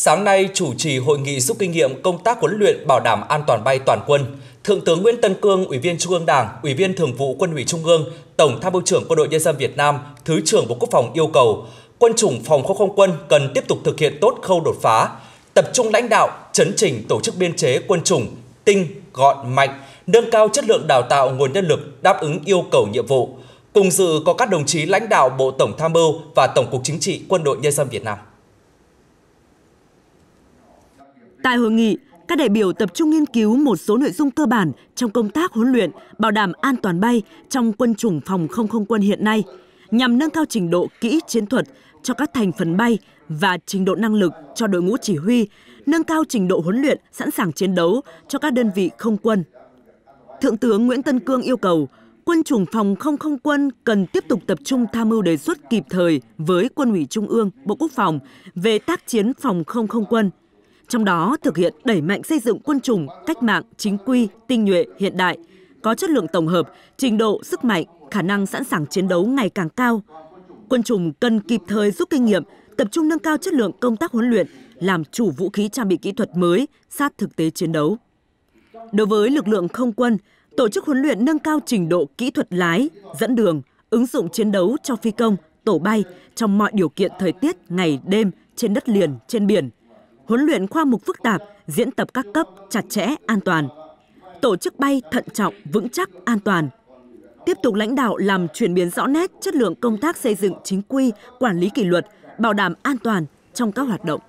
Sáng nay, chủ trì hội nghị rút kinh nghiệm công tác huấn luyện bảo đảm an toàn bay toàn quân, Thượng tướng Nguyễn Tân Cương, Ủy viên Trung ương Đảng, Ủy viên Thường vụ Quân ủy Trung ương, Tổng tham mưu trưởng Quân đội Nhân dân Việt Nam, Thứ trưởng Bộ Quốc phòng yêu cầu quân chủng phòng không không quân cần tiếp tục thực hiện tốt khâu đột phá, tập trung lãnh đạo, chấn chỉnh tổ chức biên chế quân chủng, tinh, gọn, mạnh, nâng cao chất lượng đào tạo nguồn nhân lực đáp ứng yêu cầu nhiệm vụ. Cùng dự có các đồng chí lãnh đạo Bộ Tổng tham mưu và Tổng cục Chính trị Quân đội Nhân dân Việt Nam. Tại hội nghị, các đại biểu tập trung nghiên cứu một số nội dung cơ bản trong công tác huấn luyện, bảo đảm an toàn bay trong quân chủng phòng không không quân hiện nay, nhằm nâng cao trình độ kỹ chiến thuật cho các thành phần bay và trình độ năng lực cho đội ngũ chỉ huy, nâng cao trình độ huấn luyện sẵn sàng chiến đấu cho các đơn vị không quân. Thượng tướng Nguyễn Tân Cương yêu cầu quân chủng phòng không không quân cần tiếp tục tập trung tham mưu đề xuất kịp thời với Quân ủy Trung ương, Bộ Quốc phòng về tác chiến phòng không không quân – trong đó thực hiện đẩy mạnh xây dựng quân chủng, cách mạng, chính quy, tinh nhuệ, hiện đại, có chất lượng tổng hợp, trình độ, sức mạnh, khả năng sẵn sàng chiến đấu ngày càng cao. Quân chủng cần kịp thời rút kinh nghiệm, tập trung nâng cao chất lượng công tác huấn luyện, làm chủ vũ khí trang bị kỹ thuật mới, sát thực tế chiến đấu. Đối với lực lượng không quân, tổ chức huấn luyện nâng cao trình độ kỹ thuật lái, dẫn đường, ứng dụng chiến đấu cho phi công, tổ bay trong mọi điều kiện thời tiết, ngày, đêm, trên đất liền, trên biển, huấn luyện khoa mục phức tạp, diễn tập các cấp chặt chẽ, an toàn. Tổ chức bay thận trọng, vững chắc, an toàn. Tiếp tục lãnh đạo làm chuyển biến rõ nét chất lượng công tác xây dựng chính quy, quản lý kỷ luật, bảo đảm an toàn trong các hoạt động.